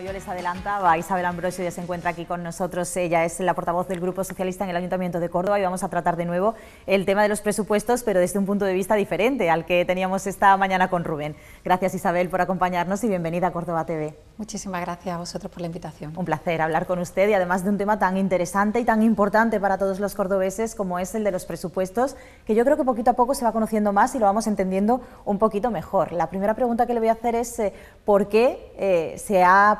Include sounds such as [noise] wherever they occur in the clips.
yo les adelantaba, Isabel Ambrosio ya se encuentra aquí con nosotros. Ella es la portavoz del Grupo Socialista en el Ayuntamiento de Córdoba y vamos a tratar de nuevo el tema de los presupuestos, pero desde un punto de vista diferente al que teníamos esta mañana con Rubén. Gracias Isabel por acompañarnos y bienvenida a Córdoba TV. Muchísimas gracias a vosotros por la invitación. Un placer hablar con usted y además de un tema tan interesante y tan importante para todos los cordobeses como es el de los presupuestos, que yo creo que poquito a poco se va conociendo más y lo vamos entendiendo un poquito mejor. La primera pregunta que le voy a hacer es eh, ¿por qué eh, se ha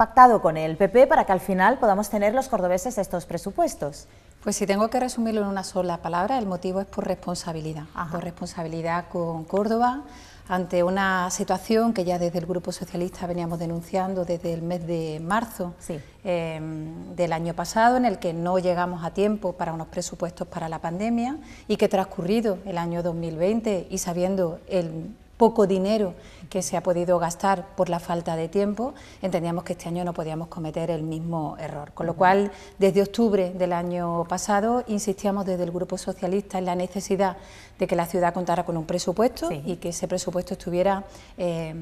pactado con el PP para que al final podamos tener los cordobeses estos presupuestos? Pues si tengo que resumirlo en una sola palabra, el motivo es por responsabilidad, por responsabilidad con Córdoba ante una situación que ya desde el Grupo Socialista veníamos denunciando desde el mes de marzo em, del año pasado, en el que no llegamos a tiempo para unos presupuestos para la pandemia y que transcurrido el año 2020 y sabiendo el poco dinero que se ha podido gastar por la falta de tiempo, entendíamos que este año no podíamos cometer el mismo error. Con lo cual, desde octubre del año pasado, insistíamos desde el Grupo Socialista en la necesidad de que la ciudad contara con un presupuesto y que ese presupuesto estuviera eh,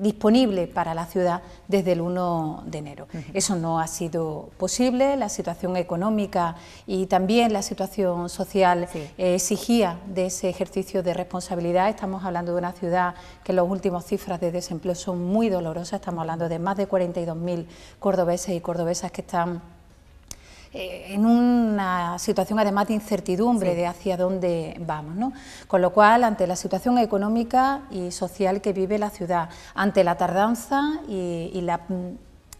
disponible para la ciudad desde el 1 de enero. Eso no ha sido posible, la situación económica y también la situación social eh, exigía de ese ejercicio de responsabilidad. Estamos hablando de una ciudad que en los últimos cifras de desempleo son muy dolorosas, estamos hablando de más de 42.000 cordobeses y cordobesas que están eh, en una situación además de incertidumbre de hacia dónde vamos. Con lo cual, ante la situación económica y social que vive la ciudad, ante la tardanza y la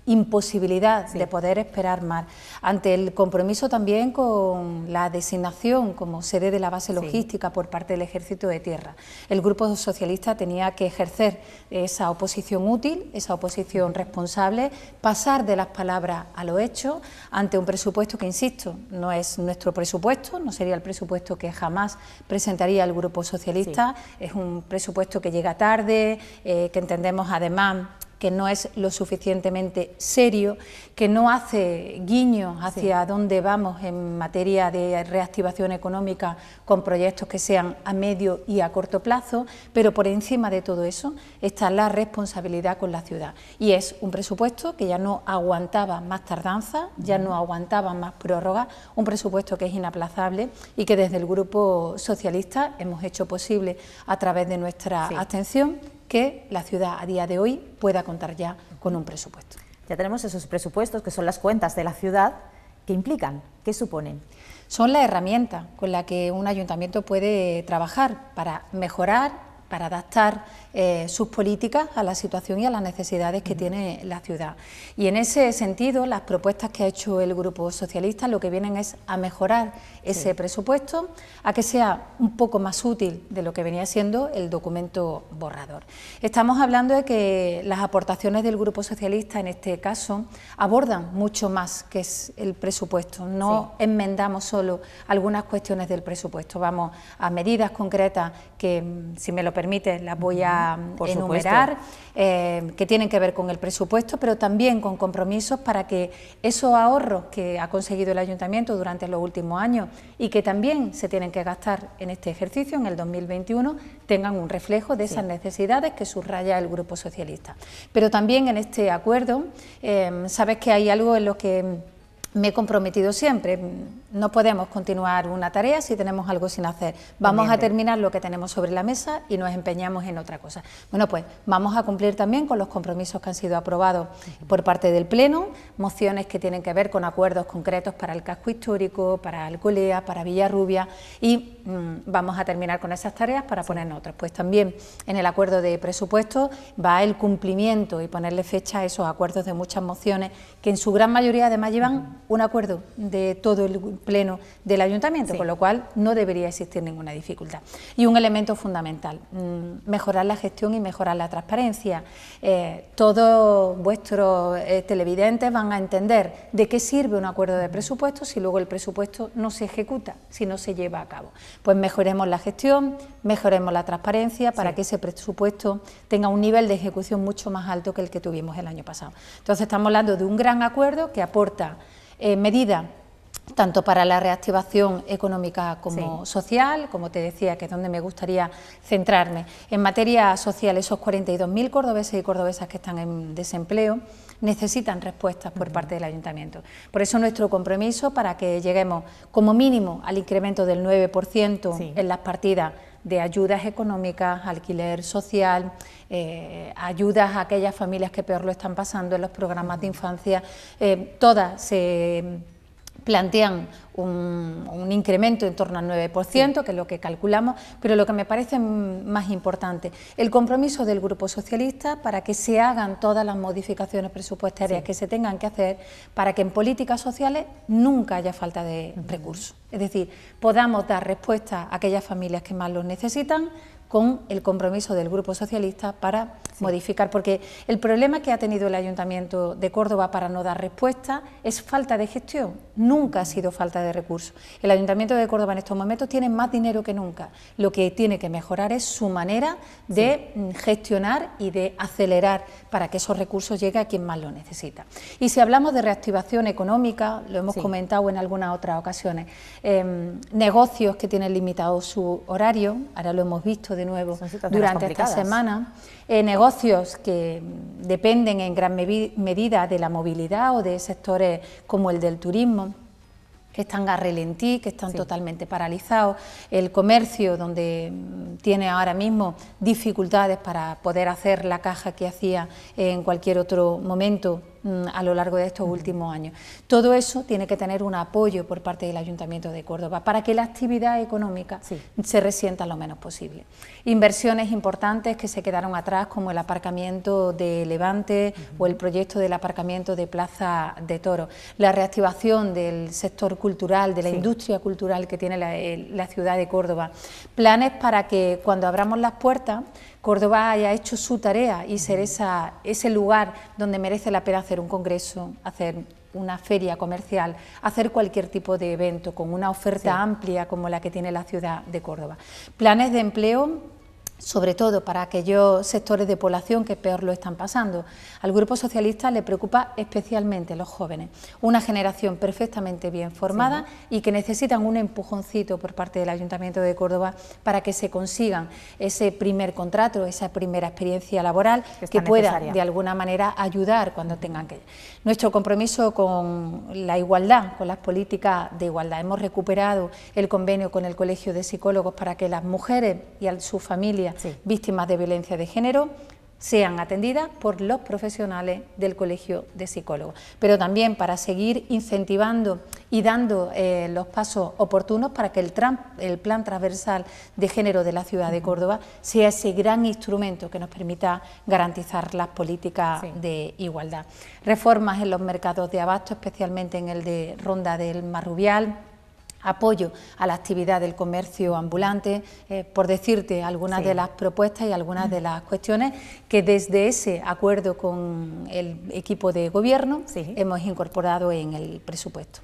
imposibilidad de poder esperar más, ante el compromiso también con la designación como sede de la base logística por parte del Ejército de Tierra. El Grupo Socialista tenía que ejercer esa oposición útil, esa oposición responsable, pasar de las palabras a lo hecho ante un presupuesto que, insisto, no es nuestro presupuesto, no sería el presupuesto que jamás presentaría el Grupo Socialista, es un presupuesto que llega tarde, eh, que entendemos además que no es lo suficientemente serio, que no hace guiño hacia dónde vamos en materia de reactivación económica con proyectos que sean a medio y a corto plazo, pero por encima de todo eso está la responsabilidad con la ciudad. Y es un presupuesto que ya no aguantaba más tardanza, ya no aguantaba más prórroga, un presupuesto que es inaplazable y que desde el Grupo Socialista hemos hecho posible a través de nuestra abstención atención que la ciudad a día de hoy pueda contar ya con un presupuesto. Ya tenemos esos presupuestos que son las cuentas de la ciudad. que implican? que suponen? Son la herramienta con la que un ayuntamiento puede trabajar para mejorar para adaptar eh, sus políticas a la situación y a las necesidades que tiene la ciudad. Y en ese sentido, las propuestas que ha hecho el Grupo Socialista lo que vienen es a mejorar ese presupuesto, a que sea un poco más útil de lo que venía siendo el documento borrador. Estamos hablando de que las aportaciones del Grupo Socialista, en este caso, abordan mucho más que es el presupuesto. No enmendamos solo algunas cuestiones del presupuesto, vamos a medidas concretas que, mm, si me lo permiten, permite, las voy a enumerar, eh, eh, que tienen que ver con el presupuesto, pero también con compromisos para que esos ahorros que ha conseguido el ayuntamiento durante los últimos años y que también se tienen que gastar en este ejercicio, en el 2021, tengan un reflejo de esas necesidades que subraya el Grupo Socialista. Pero también en este acuerdo, eh, sabes que hay algo en lo que me he comprometido siempre. No podemos continuar una tarea si tenemos algo sin hacer. Vamos a terminar lo que tenemos sobre la mesa y nos empeñamos en otra cosa. Bueno, pues vamos a cumplir también con los compromisos que han sido aprobados por parte del Pleno, mociones que tienen que ver con acuerdos concretos para el casco histórico, para Alcolea, para Villarrubia y mm, vamos a terminar con esas tareas para poner otras. Pues también en el acuerdo de presupuesto va el cumplimiento y ponerle fecha a esos acuerdos de muchas mociones que en su gran mayoría además llevan un acuerdo de todo el Pleno del Ayuntamiento, con lo cual no debería existir ninguna dificultad. Y un elemento fundamental, mm, mejorar la gestión y mejorar la transparencia. Eh, todos vuestros eh, televidentes van a entender de qué sirve un acuerdo de presupuesto si luego el presupuesto no se ejecuta, si no se lleva a cabo. Pues mejoremos la gestión, mejoremos la transparencia para que ese presupuesto tenga un nivel de ejecución mucho más alto que el que tuvimos el año pasado. Entonces estamos hablando de un gran acuerdo que aporta eh, medida medidas tanto para la reactivación económica como social, como te decía, que es donde me gustaría centrarme. En materia social, esos 42.000 cordobeses y cordobesas que están en desempleo necesitan respuestas por parte del ayuntamiento. Por eso nuestro compromiso para que lleguemos como mínimo al incremento del 9% en las partidas de ayudas económicas, alquiler social, eh, ayudas a aquellas familias que peor lo están pasando en los programas de infancia, eh, todas se plantean un, incremento en torno al 9%, que es lo que calculamos, pero lo que me parece más importante, el compromiso del Grupo Socialista para que se hagan todas las modificaciones presupuestarias que se tengan que hacer para que en políticas sociales nunca haya falta de recursos. Es decir, podamos dar respuesta a aquellas familias que más los necesitan, con el compromiso del Grupo Socialista para modificar, porque el problema que ha tenido el Ayuntamiento de Córdoba para no dar respuesta es falta de gestión, nunca ha sido falta de recursos. El Ayuntamiento de Córdoba en estos momentos tiene más dinero que nunca, lo que tiene que mejorar es su manera de mm, gestionar y de acelerar para que esos recursos lleguen a quien más lo necesita. Y si hablamos de reactivación económica, lo hemos comentado en algunas otras ocasiones, em, negocios que tienen limitado su horario, ahora lo hemos visto de nuevo durante esta semana. Eh, negocios que dependen en gran medida de la movilidad o de sectores como el del turismo que están a relentí, que están totalmente paralizados, el comercio donde mm, tiene ahora mismo dificultades para poder hacer la caja que hacía en cualquier otro momento Mm, a lo largo de estos últimos años. Todo eso tiene que tener un apoyo por parte del Ayuntamiento de Córdoba para que la actividad económica se resienta lo menos posible. Inversiones importantes que se quedaron atrás, como el aparcamiento de Levante o el proyecto del aparcamiento de Plaza de Toro, la reactivación del sector cultural, de la industria cultural que tiene eh, la, ciudad de Córdoba, planes para que cuando abramos las puertas, Córdoba haya hecho su tarea y ser ese lugar donde merece la pena hacer un congreso, hacer una feria comercial, hacer cualquier tipo de evento con una oferta amplia como la que tiene la ciudad de Córdoba. Planes de empleo sobre todo para aquellos sectores de población que peor lo están pasando. Al Grupo Socialista le preocupa especialmente los jóvenes, una generación perfectamente bien formada y que necesitan un empujoncito por parte del Ayuntamiento de Córdoba para que se consigan ese primer contrato, esa primera experiencia laboral que, pueda de alguna manera ayudar cuando tengan que... Nuestro compromiso con la igualdad, con las políticas de igualdad. Hemos recuperado el convenio con el Colegio de Psicólogos para que las mujeres y sus familias víctimas de violencia de género sean atendidas por los profesionales del Colegio de Psicólogos. Pero también para seguir incentivando y dando eh, los pasos oportunos para que el, Plan Transversal de Género de la Ciudad de Córdoba sea ese gran instrumento que nos permita garantizar las políticas de igualdad. Reformas en los mercados de abasto, especialmente en el de Ronda del Marrubial, apoyo a la actividad del comercio ambulante, eh, por decirte algunas de las propuestas y algunas de mm. las cuestiones que desde ese acuerdo con el equipo de gobierno hemos incorporado en el presupuesto.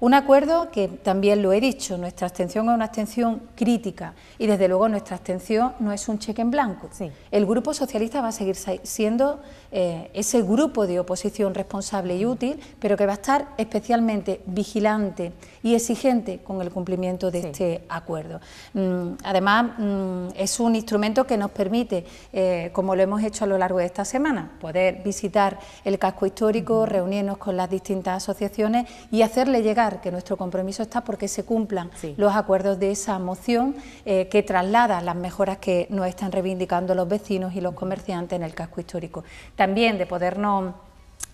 Un acuerdo que también lo he dicho, nuestra abstención es una abstención crítica y desde luego nuestra abstención no es un cheque en blanco. El Grupo Socialista va a seguir siendo eh, ese grupo de oposición responsable y mm. útil, pero que va a estar especialmente vigilante y exigente con el cumplimiento de este acuerdo. Mm, además, mm, es un instrumento que nos permite, eh, como lo hemos hecho a lo largo de esta semana, poder visitar el casco histórico, reunirnos con las distintas asociaciones y hacerle llegar que nuestro compromiso está porque se cumplan los acuerdos de esa moción eh, que traslada las mejoras que nos están reivindicando los vecinos y los comerciantes en el casco histórico. También de podernos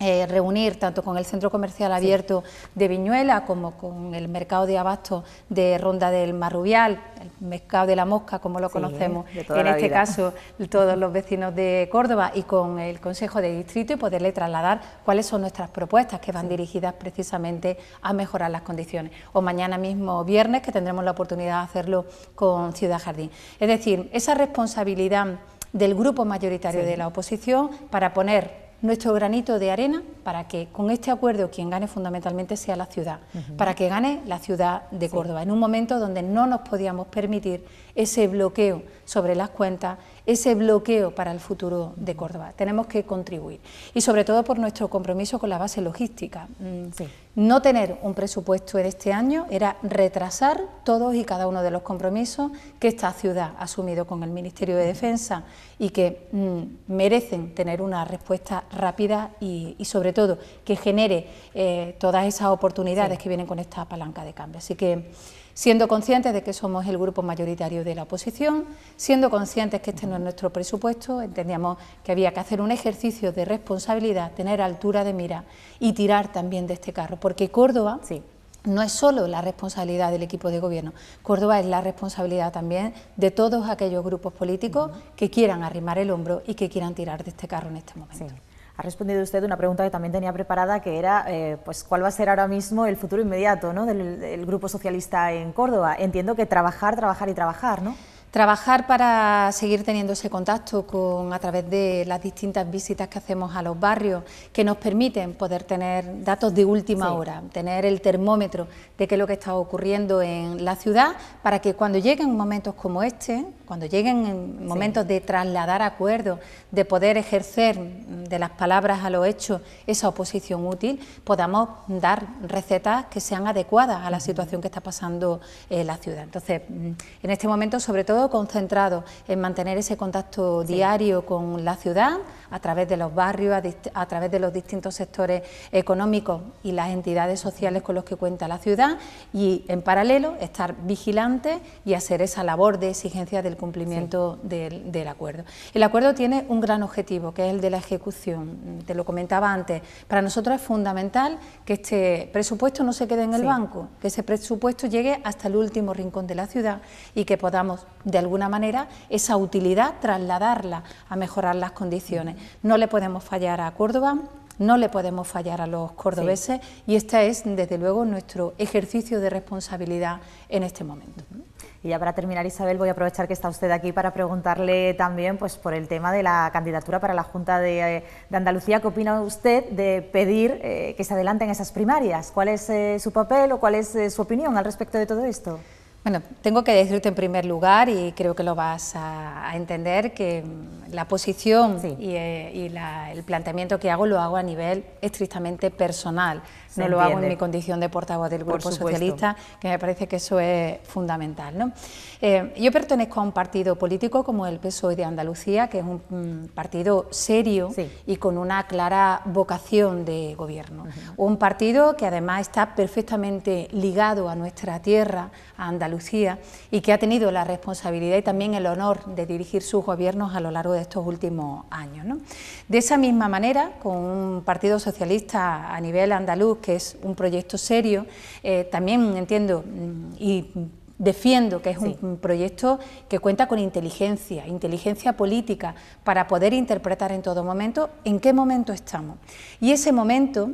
eh, reunir tanto con el centro comercial abierto de Viñuela como con el mercado de abasto de Ronda del Marrubial, el mercado de la Mosca, como lo conocemos en este caso todos los vecinos de Córdoba y con el Consejo de Distrito y poderle trasladar cuáles son nuestras propuestas que van dirigidas precisamente a mejorar las condiciones. O mañana mismo viernes que tendremos la oportunidad de hacerlo con Ciudad Jardín. Es decir, esa responsabilidad del grupo mayoritario de la oposición para poner nuestro granito de arena para que con este acuerdo quien gane fundamentalmente sea la ciudad, para que gane la ciudad de Córdoba, en un momento donde no nos podíamos permitir ese bloqueo sobre las cuentas ese bloqueo para el futuro de Córdoba. Tenemos que contribuir y sobre todo por nuestro compromiso con la base logística. Mm, no tener un presupuesto en este año era retrasar todos y cada uno de los compromisos que esta ciudad ha asumido con el Ministerio de Defensa y que mm, merecen tener una respuesta rápida y, sobre todo que genere eh, todas esas oportunidades que vienen con esta palanca de cambio. Así que siendo conscientes de que somos el grupo mayoritario de la oposición, siendo conscientes que este no es nuestro presupuesto, entendíamos que había que hacer un ejercicio de responsabilidad, tener altura de mira y tirar también de este carro, porque Córdoba sí no es solo la responsabilidad del equipo de gobierno, Córdoba es la responsabilidad también de todos aquellos grupos políticos que quieran arrimar el hombro y que quieran tirar de este carro en este momento. Ha respondido usted una pregunta que también tenía preparada, que era eh, pues, cuál va a ser ahora mismo el futuro inmediato ¿no? del, del Grupo Socialista en Córdoba. Entiendo que trabajar, trabajar y trabajar, ¿no? Trabajar para seguir teniendo ese contacto con, a través de las distintas visitas que hacemos a los barrios, que nos permiten poder tener datos de última hora, tener el termómetro de qué es lo que está ocurriendo en la ciudad, para que cuando lleguen momentos como este, cuando lleguen momentos de trasladar acuerdos, de poder ejercer mm, de las palabras a los hechos esa oposición útil, podamos dar recetas que sean adecuadas a la situación que está pasando en la ciudad. Entonces, mm, en este momento, sobre todo, concentrado en mantener ese contacto diario con la ciudad a través de los barrios, a, través de los distintos sectores económicos y las entidades sociales con los que cuenta la ciudad y en paralelo estar vigilante y hacer esa labor de exigencia del cumplimiento del, acuerdo. El acuerdo tiene un gran objetivo que es el de la ejecución, te lo comentaba antes, para nosotros es fundamental que este presupuesto no se quede en el banco, que ese presupuesto llegue hasta el último rincón de la ciudad y que podamos de alguna manera esa utilidad, trasladarla a mejorar las condiciones. No le podemos fallar a Córdoba, no le podemos fallar a los cordobeses y este es, desde luego, nuestro ejercicio de responsabilidad en este momento. Y ya para terminar, Isabel, voy a aprovechar que está usted aquí para preguntarle también pues, por el tema de la candidatura para la Junta de, Andalucía. ¿Qué opina usted de pedir eh, que se adelanten esas primarias? ¿Cuál es eh, su papel o cuál es eh, su opinión al respecto de todo esto? Bueno, tengo que decirte en primer lugar, y creo que lo vas a, entender, que la posición y, eh, el planteamiento que hago lo hago a nivel estrictamente personal, no lo hago en mi condición de portavoz del Grupo Socialista, que me parece que eso es fundamental. ¿no? Eh, yo pertenezco a un partido político como el PSOE de Andalucía, que es un, mm, partido serio y con una clara vocación de gobierno. Un partido que además está perfectamente ligado a nuestra tierra, a Andalucía y que ha tenido la responsabilidad y también el honor de dirigir sus gobiernos a lo largo de estos últimos años. De esa misma manera, con un Partido Socialista a nivel andaluz, que es un proyecto serio, eh, también entiendo mm, y defiendo que es un proyecto que cuenta con inteligencia, inteligencia política, para poder interpretar en todo momento en qué momento estamos. Y ese momento,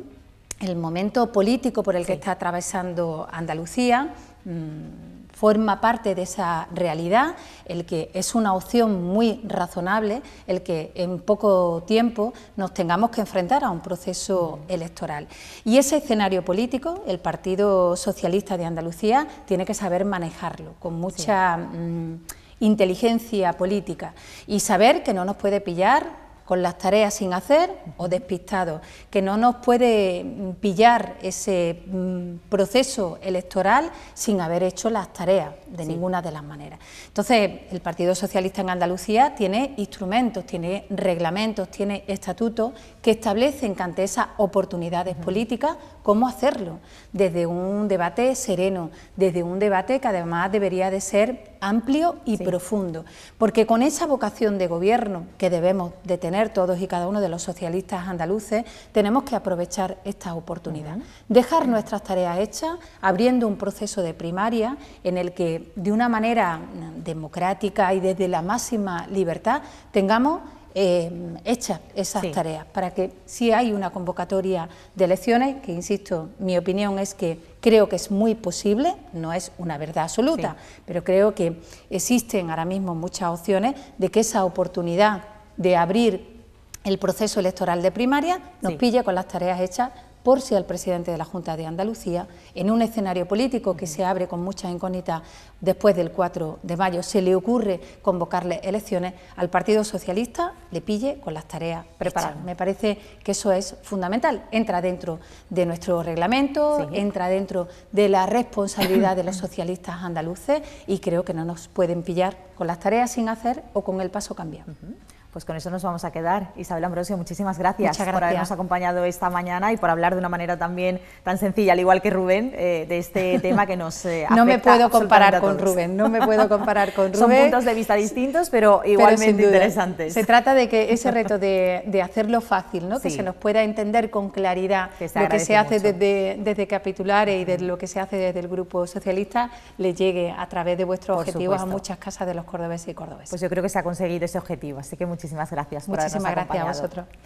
el momento político por el que está atravesando Andalucía, mm, forma parte de esa realidad, el que es una opción muy razonable, el que en poco tiempo nos tengamos que enfrentar a un proceso electoral. Y ese escenario político, el Partido Socialista de Andalucía tiene que saber manejarlo con mucha mm, inteligencia política y saber que no nos puede pillar con las tareas sin hacer o despistados, que no nos puede mm, pillar ese mm, proceso electoral sin haber hecho las tareas de ninguna de las maneras. Entonces, el Partido Socialista en Andalucía tiene instrumentos, tiene reglamentos, tiene estatutos que establecen que ante esas oportunidades políticas cómo hacerlo, desde un debate sereno, desde un debate que además debería de ser amplio y profundo, porque con esa vocación de gobierno que debemos de tener todos y cada uno de los socialistas andaluces, tenemos que aprovechar esta oportunidad, dejar nuestras tareas hechas, abriendo un proceso de primaria en el que de una manera mm, democrática y desde la máxima libertad tengamos eh, hechas esas tareas, para que si hay una convocatoria de elecciones, que insisto, mi opinión es que creo que es muy posible, no es una verdad absoluta, pero creo que existen ahora mismo muchas opciones de que esa oportunidad de abrir el proceso electoral de primaria nos pille con las tareas hechas por si al presidente de la Junta de Andalucía, en un escenario político que se abre con mucha incógnita después del 4 de mayo, se le ocurre convocarle elecciones, al Partido Socialista le pille con las tareas preparadas. Me parece que eso es fundamental. Entra dentro de nuestro reglamento, entra dentro de la responsabilidad de los socialistas andaluces y creo que no nos pueden pillar con las tareas sin hacer o con el paso cambiado. Pues con eso nos vamos a quedar. Isabel Ambrosio, muchísimas gracias, por habernos acompañado esta mañana y por hablar de una manera también tan sencilla, al igual que Rubén, eh, de este [laughs] tema que nos eh, No me puedo comparar con Rubén, no me puedo comparar con [laughs] Rubén. Son puntos de vista distintos, pero igualmente interesantes. Se trata de que ese reto de, [laughs] hacerlo fácil, ¿no? que se nos pueda entender con claridad lo que se hace desde, desde Capitulares y de lo que se hace desde el Grupo Socialista, le llegue a través de vuestros objetivos a muchas casas de los cordobeses y cordobeses. Pues yo creo que se ha conseguido ese objetivo, así que muchísimas Muchísimas gracias. Muchísimas gracias a vosotros.